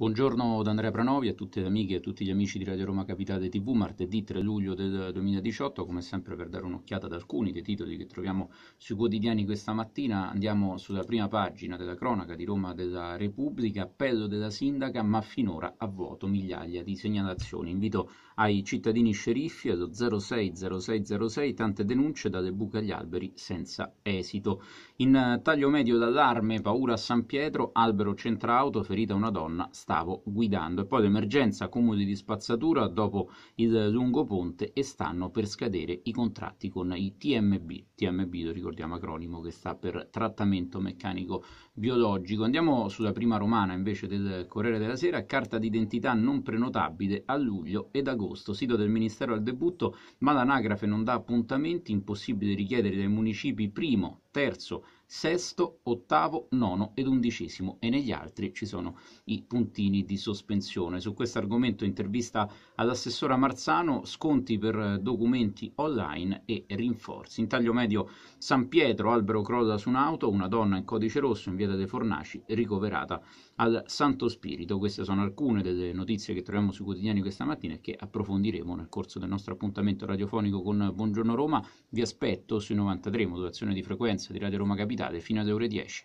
Buongiorno da Andrea Pranovi a tutte le amiche e a tutti gli amici di Radio Roma Capitale TV, martedì 3 luglio del 2018, come sempre per dare un'occhiata ad alcuni dei titoli che troviamo sui quotidiani questa mattina, andiamo sulla prima pagina della cronaca di Roma della Repubblica, appello della sindaca, ma finora a vuoto migliaia di segnalazioni. Invito ai cittadini sceriffi allo 060606 tante denunce dalle buche agli alberi senza esito. In taglio medio d'allarme, paura a San Pietro, albero centrauto, ferita una donna, stavo guidando e poi l'emergenza comune di spazzatura dopo il lungo ponte e stanno per scadere i contratti con i TMB, TMB lo ricordiamo acronimo che sta per trattamento meccanico biologico. Andiamo sulla prima romana invece del Corriere della Sera, carta d'identità non prenotabile a luglio ed agosto, sito del Ministero al debutto, ma l'anagrafe non dà appuntamenti, impossibile richiedere dai municipi primo terzo, sesto, ottavo, nono ed undicesimo e negli altri ci sono i puntini di sospensione. Su questo argomento intervista all'assessora Marzano, sconti per documenti online e rinforzi. In taglio medio San Pietro, albero crolla su un'auto, una donna in codice rosso in via delle Fornaci ricoverata al Santo Spirito. Queste sono alcune delle notizie che troviamo sui quotidiani questa mattina e che approfondiremo nel corso del nostro appuntamento radiofonico con Buongiorno Roma. Vi aspetto sui 93 modulazione di frequenza Firenze di Radio Roma Capitale fino ad ore 10.